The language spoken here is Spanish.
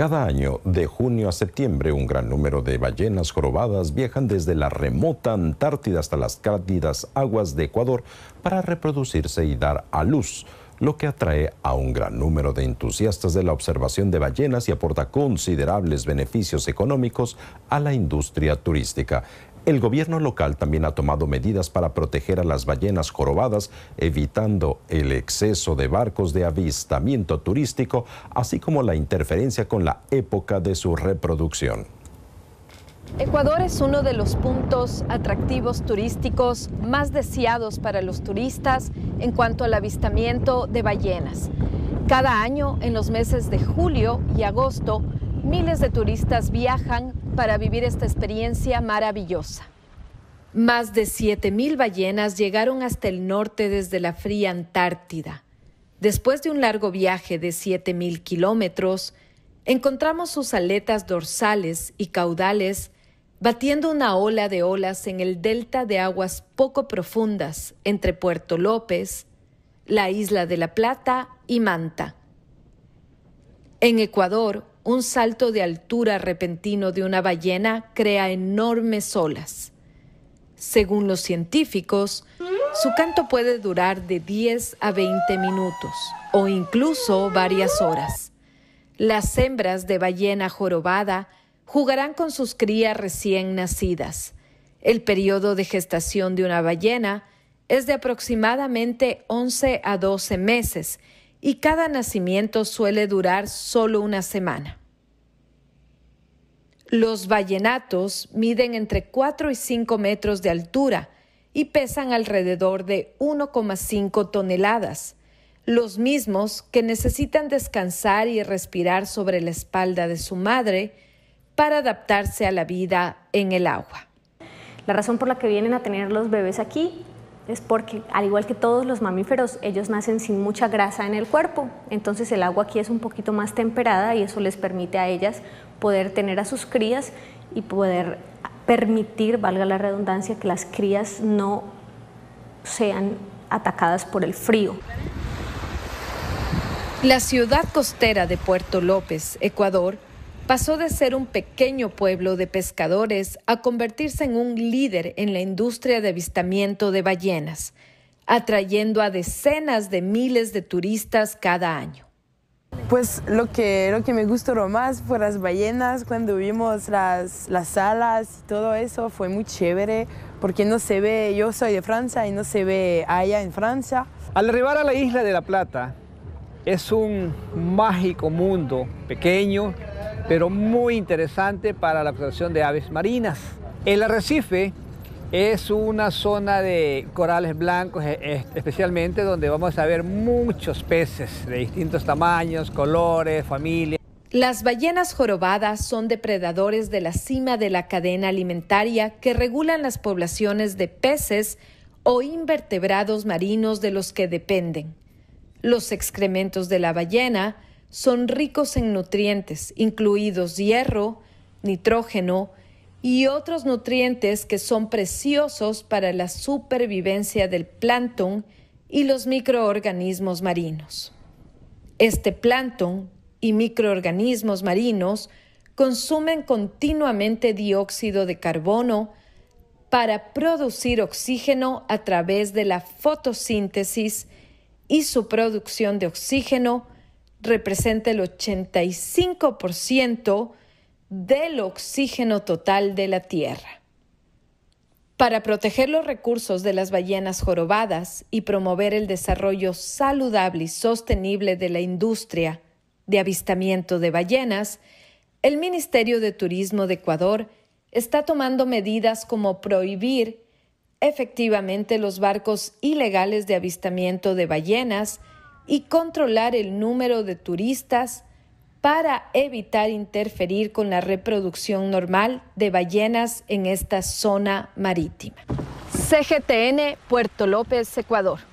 Cada año, de junio a septiembre, un gran número de ballenas jorobadas viajan desde la remota Antártida hasta las cálidas aguas de Ecuador para reproducirse y dar a luz, lo que atrae a un gran número de entusiastas de la observación de ballenas y aporta considerables beneficios económicos a la industria turística. El gobierno local también ha tomado medidas para proteger a las ballenas jorobadas, evitando el exceso de barcos de avistamiento turístico, así como la interferencia con la época de su reproducción. Ecuador es uno de los puntos atractivos turísticos más deseados para los turistas en cuanto al avistamiento de ballenas. Cada año, en los meses de julio y agosto, miles de turistas viajan para vivir esta experiencia maravillosa. Más de 7.000 ballenas llegaron hasta el norte desde la fría Antártida. Después de un largo viaje de 7.000 kilómetros, encontramos sus aletas dorsales y caudales batiendo una ola de olas en el delta de aguas poco profundas entre Puerto López, la isla de la Plata y Manta. En Ecuador, un salto de altura repentino de una ballena crea enormes olas. Según los científicos, su canto puede durar de 10 a 20 minutos o incluso varias horas. Las hembras de ballena jorobada jugarán con sus crías recién nacidas. El periodo de gestación de una ballena es de aproximadamente 11 a 12 meses y cada nacimiento suele durar solo una semana. Los vallenatos miden entre 4 y 5 metros de altura y pesan alrededor de 1,5 toneladas, los mismos que necesitan descansar y respirar sobre la espalda de su madre para adaptarse a la vida en el agua. La razón por la que vienen a tener los bebés aquí es porque, al igual que todos los mamíferos, ellos nacen sin mucha grasa en el cuerpo, entonces el agua aquí es un poquito más temperada y eso les permite a ellas poder tener a sus crías y poder permitir, valga la redundancia, que las crías no sean atacadas por el frío. La ciudad costera de Puerto López, Ecuador, pasó de ser un pequeño pueblo de pescadores a convertirse en un líder en la industria de avistamiento de ballenas, atrayendo a decenas de miles de turistas cada año. Pues lo que, lo que me gustó más fue las ballenas, cuando vimos las, las alas y todo eso fue muy chévere, porque no se ve, yo soy de Francia y no se ve allá en Francia. Al arribar a la isla de La Plata, es un mágico mundo pequeño pero muy interesante para la observación de aves marinas. El arrecife es una zona de corales blancos e, e, especialmente donde vamos a ver muchos peces de distintos tamaños, colores, familias. Las ballenas jorobadas son depredadores de la cima de la cadena alimentaria que regulan las poblaciones de peces o invertebrados marinos de los que dependen. Los excrementos de la ballena son ricos en nutrientes, incluidos hierro, nitrógeno y otros nutrientes que son preciosos para la supervivencia del plancton y los microorganismos marinos. Este plancton y microorganismos marinos consumen continuamente dióxido de carbono para producir oxígeno a través de la fotosíntesis y su producción de oxígeno representa el 85% del oxígeno total de la Tierra. Para proteger los recursos de las ballenas jorobadas y promover el desarrollo saludable y sostenible de la industria de avistamiento de ballenas, el Ministerio de Turismo de Ecuador está tomando medidas como prohibir efectivamente los barcos ilegales de avistamiento de ballenas y controlar el número de turistas para evitar interferir con la reproducción normal de ballenas en esta zona marítima. CGTN Puerto López, Ecuador.